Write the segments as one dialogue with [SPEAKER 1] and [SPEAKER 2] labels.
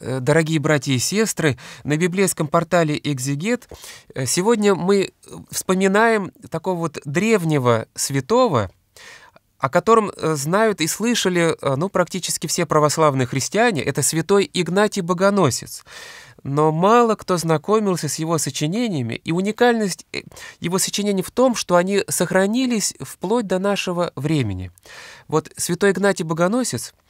[SPEAKER 1] Э, дорогие братья и сестры, на библейском портале «Экзегет» э, сегодня мы вспоминаем такого вот древнего святого, о котором э, знают и слышали ну, практически все православные христиане. Это святой Игнатий Богоносец. Но мало кто знакомился с его сочинениями, и уникальность его сочинений в том, что они сохранились вплоть до нашего времени. Вот святой Игнатий Богоносец —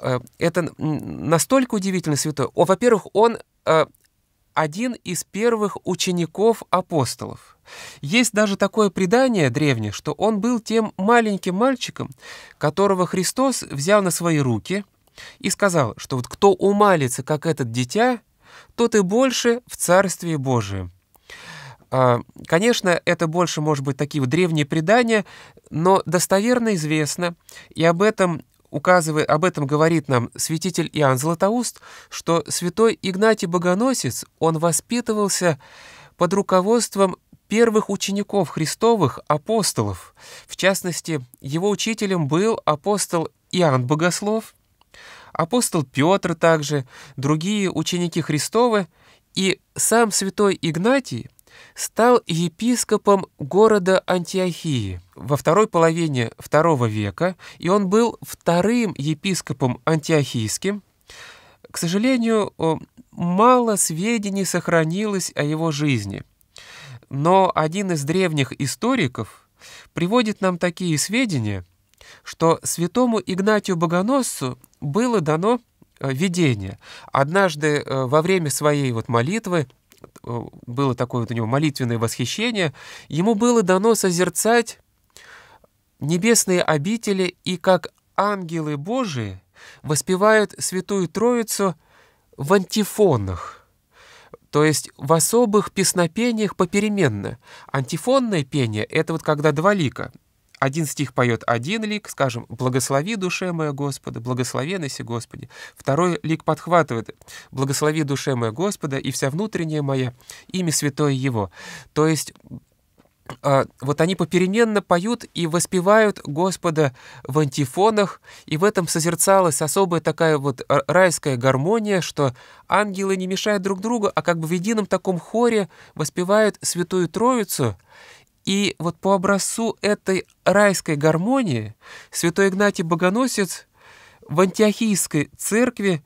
[SPEAKER 1] Э, это настолько удивительный святой. Во-первых, он э, один из первых учеников апостолов. Есть даже такое предание древнее, что он был тем маленьким мальчиком, которого Христос взял на свои руки и сказал, что вот кто умалится, как этот дитя, тот и больше в Царстве Божием. А, конечно, это больше, может быть, такие вот древние предания, но достоверно известно, и об этом Указывая об этом, говорит нам святитель Иоанн Златоуст, что святой Игнатий Богоносец, он воспитывался под руководством первых учеников Христовых, апостолов. В частности, его учителем был апостол Иоанн Богослов, апостол Петр также, другие ученики Христовы, и сам святой Игнатий – стал епископом города Антиохии во второй половине II века, и он был вторым епископом антиохийским. К сожалению, э, мало сведений сохранилось о его жизни. Но один из древних историков приводит нам такие сведения, что святому Игнатию Богоносцу было дано э, видение. Однажды э, во время своей вот молитвы было такое вот у него молитвенное восхищение, ему было дано созерцать небесные обители и как ангелы Божии воспевают Святую Троицу в антифонах, то есть в особых песнопениях попеременно. Антифонное пение — это вот когда два лика — один стих поет один лик, скажем, «Благослови, душе моя Господа, благословенности Господи». Второй лик подхватывает «Благослови, душе моя Господа, и вся внутренняя моя, имя святое Его». То есть а, вот они попеременно поют и воспевают Господа в антифонах, и в этом созерцалась особая такая вот райская гармония, что ангелы не мешают друг другу, а как бы в едином таком хоре воспевают Святую Троицу, и вот по образцу этой райской гармонии святой Игнатий Богоносец в антиохийской церкви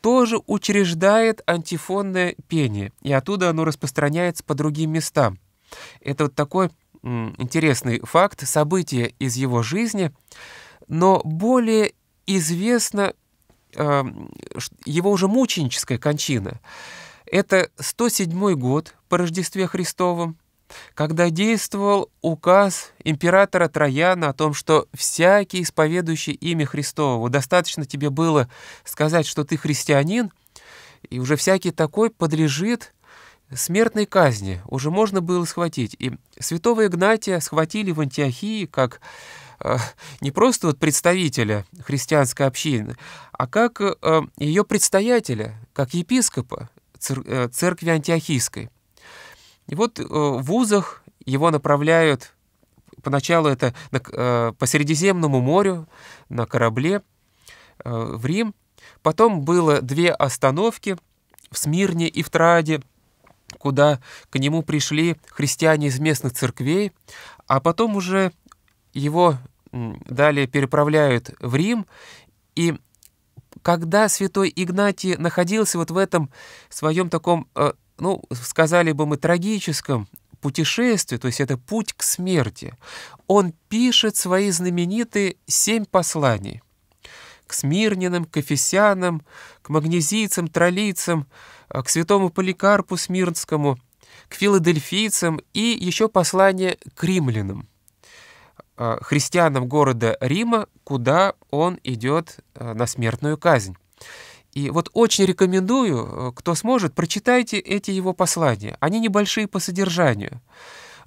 [SPEAKER 1] тоже учреждает антифонное пение, и оттуда оно распространяется по другим местам. Это вот такой интересный факт, событие из его жизни, но более известно э, его уже мученическая кончина. Это 107 год по Рождестве Христовом, когда действовал указ императора Трояна о том, что всякий исповедующий имя Христово достаточно тебе было сказать, что ты христианин, и уже всякий такой подлежит смертной казни, уже можно было схватить. И святого Игнатия схватили в Антиохии как э, не просто вот представителя христианской общины, а как э, ее предстоятеля, как епископа цер- э, церкви антиохийской. И вот э, в вузах его направляют, поначалу это на, э, по Средиземному морю на корабле э, в Рим, потом было две остановки в Смирне и в Траде, куда к нему пришли христиане из местных церквей, а потом уже его далее переправляют в Рим. И когда святой Игнатий находился вот в этом своем таком ну, сказали бы мы, трагическом путешествии, то есть это путь к смерти, он пишет свои знаменитые «семь посланий» к Смирниным, к Эфесянам, к Магнезийцам, Тролийцам, к святому Поликарпу Смирнскому, к филадельфийцам и еще послание к римлянам, а, христианам города Рима, куда он идет а, на смертную казнь. И вот очень рекомендую, э, кто сможет, прочитайте эти его послания. Они небольшие по содержанию,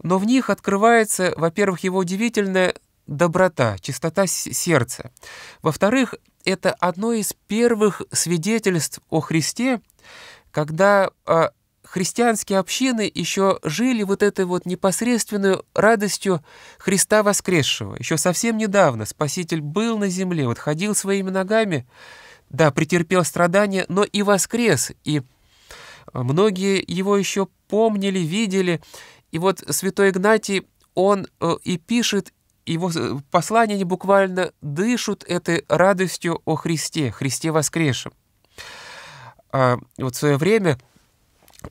[SPEAKER 1] но в них открывается, во-первых, его удивительная доброта, чистота сердца. Во-вторых, это одно из первых свидетельств о Христе, когда а, христианские общины еще жили вот этой вот непосредственной радостью Христа воскресшего. Еще совсем недавно Спаситель был на земле, вот ходил своими ногами, да, претерпел страдания, но и воскрес, и многие его еще помнили, видели. И вот святой Игнатий, он э, и пишет, его э, послания буквально дышат этой радостью о Христе, Христе воскресшем. А вот в свое время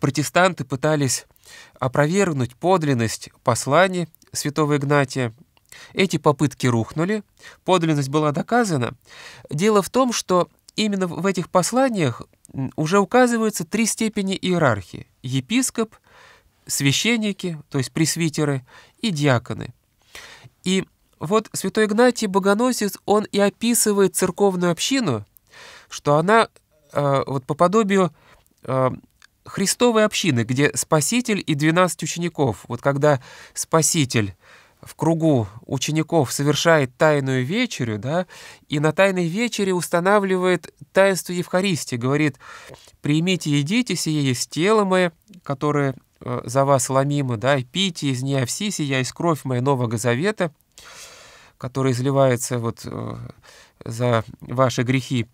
[SPEAKER 1] протестанты пытались опровергнуть подлинность посланий святого Игнатия. Эти попытки рухнули, подлинность была доказана. Дело в том, что именно в этих посланиях уже указываются три степени иерархии – епископ, священники, то есть пресвитеры, и диаконы. И вот святой Игнатий Богоносец, он и описывает церковную общину, что она э, вот по подобию э, Христовой общины, где Спаситель и 12 учеников. Вот когда Спаситель в кругу учеников совершает тайную вечерю, да, и на тайной вечере устанавливает таинство Евхаристии, говорит, примите едите, сие есть тело мое, которое э, за вас ломимо, да, и пейте из нее все сия есть кровь моя Нового Завета, которая изливается вот э, за ваши грехи,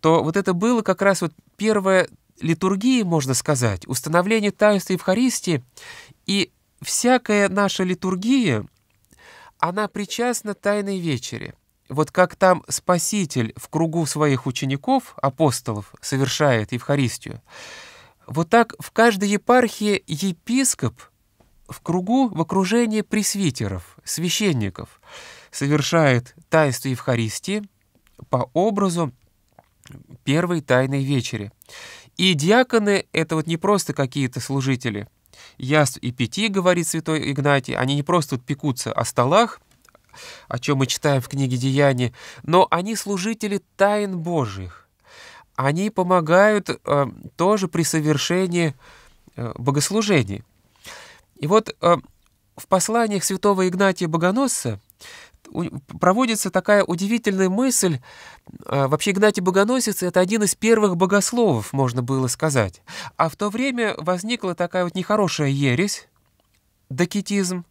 [SPEAKER 1] то вот это было как раз вот первое литургии, можно сказать, установление таинства Евхаристии и всякая наша литургия, она причастна Тайной Вечере. Вот как там Спаситель в кругу своих учеников, апостолов, совершает Евхаристию, вот так в каждой епархии епископ в кругу, в окружении пресвитеров, священников, совершает таинство Евхаристии по образу первой Тайной Вечери. И диаконы — это вот не просто какие-то служители, яств и пяти говорит святой Игнатий, они не просто тут пекутся о столах, о чем мы читаем в книге Деяний, но они служители тайн Божьих. Они помогают э, тоже при совершении э, богослужений. И вот э, в посланиях святого Игнатия Богоносца проводится такая удивительная мысль. Э, вообще Игнатий Богоносец — это один из первых богословов, можно было сказать. А в то время возникла такая вот нехорошая ересь, докетизм,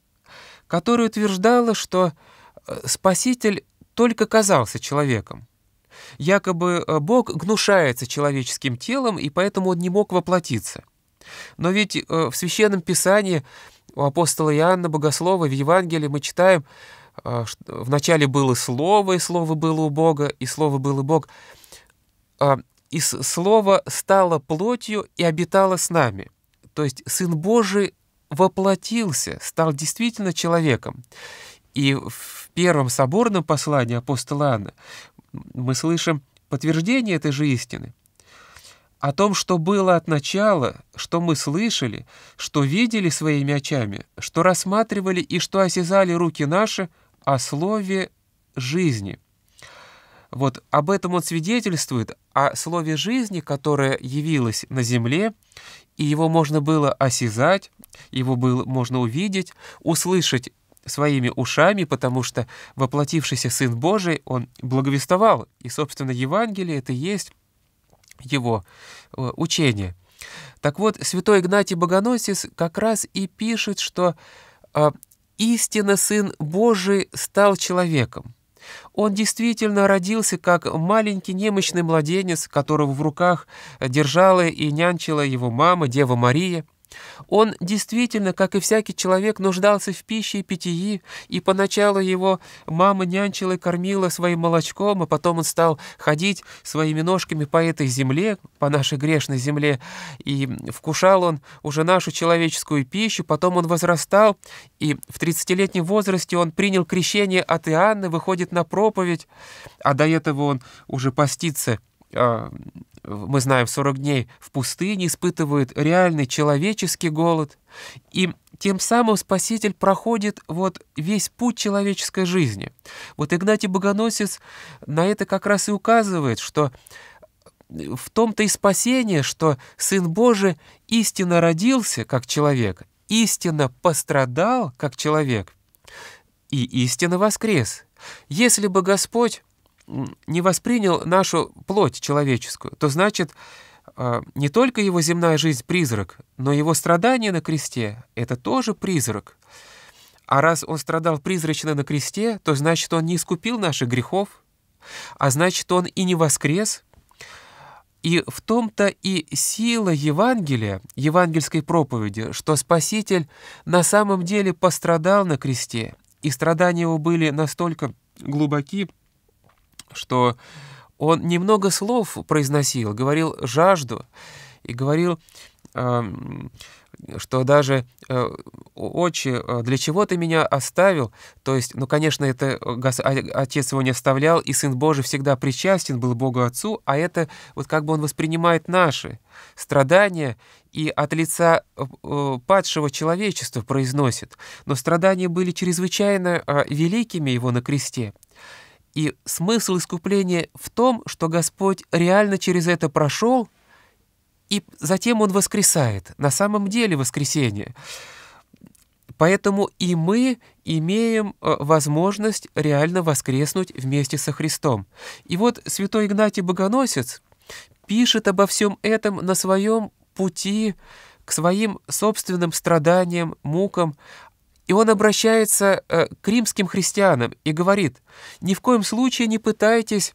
[SPEAKER 1] которая утверждала, что э, Спаситель только казался человеком. Якобы э, Бог гнушается человеческим телом, и поэтому он не мог воплотиться. Но ведь в Священном Писании у апостола Иоанна Богослова в Евангелии мы читаем, а, в начале было Слово, и Слово было у Бога, и Слово было Бог. А, и Слово стало плотью и обитало с нами. То есть Сын Божий воплотился, стал действительно человеком. И в первом соборном послании апостола Анна мы слышим подтверждение этой же истины. О том, что было от начала, что мы слышали, что видели своими очами, что рассматривали и что осязали руки наши — о слове «жизни». Вот об этом он свидетельствует, о слове жизни, которое явилось на земле, и его можно было осязать, его было можно увидеть, услышать своими ушами, потому что воплотившийся Сын Божий, он благовествовал, и, собственно, Евангелие — это и есть его э, учение. Так вот, святой Игнатий Богоносец как раз и пишет, что э, истинно Сын Божий стал человеком. Он действительно родился как маленький немощный младенец, которого в руках держала и нянчила его мама, Дева Мария. Он действительно, как и всякий человек, нуждался в пище и питьи, и поначалу его мама нянчила и кормила своим молочком, а потом он стал ходить своими ножками по этой земле, по нашей грешной земле, и вкушал он уже нашу человеческую пищу, потом он возрастал, и в 30-летнем возрасте он принял крещение от Иоанны, выходит на проповедь, а до этого он уже постится – а, мы знаем, 40 дней в пустыне испытывают реальный человеческий голод, и тем самым Спаситель проходит вот весь путь человеческой жизни. Вот Игнатий Богоносец на это как раз и указывает, что э, в том-то и спасение, что Сын Божий истинно родился как человек, истинно пострадал как человек, и истинно воскрес. Если бы Господь не воспринял нашу плоть человеческую, то значит, а, не только его земная жизнь — призрак, но его страдание на кресте — это тоже призрак. А раз он страдал призрачно на кресте, то значит, он не искупил наших грехов, а значит, он и не воскрес. И в том-то и сила Евангелия, евангельской проповеди, что Спаситель на самом деле пострадал на кресте, и страдания его были настолько глубоки, что он немного слов произносил, говорил «жажду» и говорил, эм, что даже э, «Отче, э, для чего ты меня оставил?» То есть, ну, конечно, это э, а, Отец его не оставлял, и Сын Божий всегда причастен был Богу Отцу, а это вот как бы он воспринимает наши страдания и от лица падшего человечества произносит. Но страдания были чрезвычайно великими его на кресте. И смысл искупления в том, что Господь реально через это прошел, и затем Он воскресает, на самом деле воскресение. Поэтому и мы имеем э, возможность реально воскреснуть вместе со Христом. И вот святой Игнатий Богоносец пишет обо всем этом на своем пути к своим собственным страданиям, мукам, и он обращается э, к римским христианам и говорит, «Ни в коем случае не пытайтесь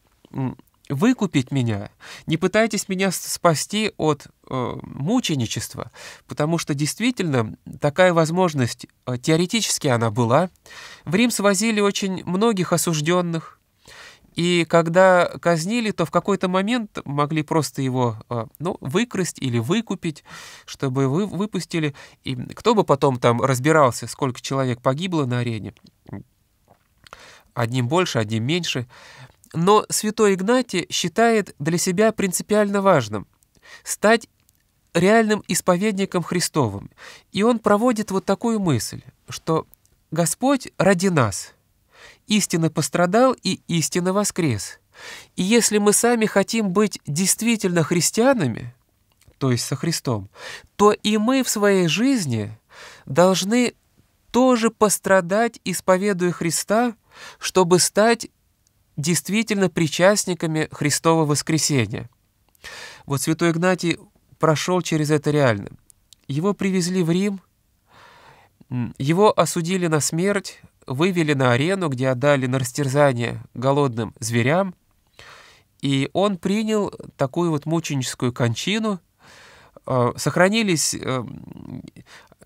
[SPEAKER 1] выкупить меня, не пытайтесь меня спасти от э, мученичества, потому что действительно такая возможность, э, теоретически она была. В Рим свозили очень многих осужденных, и когда казнили, то в какой-то момент могли просто его э, ну, выкрасть или выкупить, чтобы вы выпустили. И кто бы потом там разбирался, сколько человек погибло на арене. Одним больше, одним меньше. Но святой Игнатий считает для себя принципиально важным стать реальным исповедником Христовым. И он проводит вот такую мысль, что Господь ради нас – истинно пострадал и истинно воскрес. И если мы сами хотим быть действительно христианами, то есть со Христом, то и мы в своей жизни должны тоже пострадать, исповедуя Христа, чтобы стать действительно причастниками Христова воскресения. Вот святой Игнатий прошел через это реально. Его привезли в Рим, его осудили на смерть, вывели на арену, где отдали на растерзание голодным зверям, и он принял такую вот мученическую кончину. Э, сохранились, э,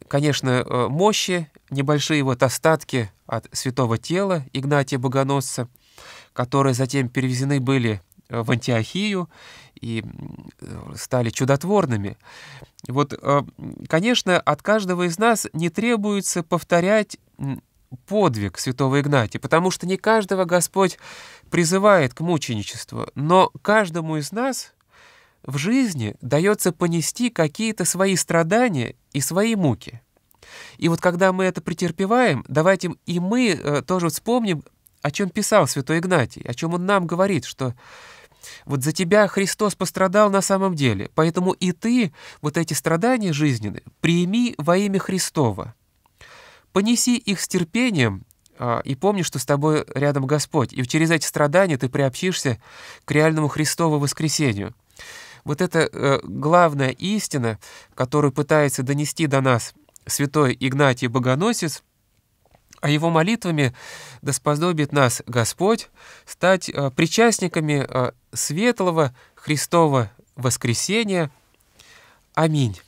[SPEAKER 1] конечно, э, мощи, небольшие вот остатки от святого тела Игнатия Богоносца, которые затем перевезены были в Антиохию и стали чудотворными. Вот, конечно, от каждого из нас не требуется повторять подвиг святого Игнатия, потому что не каждого Господь призывает к мученичеству, но каждому из нас в жизни дается понести какие-то свои страдания и свои муки. И вот когда мы это претерпеваем, давайте и мы э, тоже вспомним, о чем писал святой Игнатий, о чем он нам говорит, что вот за тебя Христос пострадал на самом деле, поэтому и ты вот эти страдания жизненные прими во имя Христова. Понеси их с терпением а, и помни, что с тобой рядом Господь, и через эти страдания ты приобщишься к реальному Христову воскресению. Вот это э, главная истина, которую пытается донести до нас святой Игнатий Богоносец, а его молитвами да нас Господь стать э, причастниками э, светлого Христова воскресения. Аминь.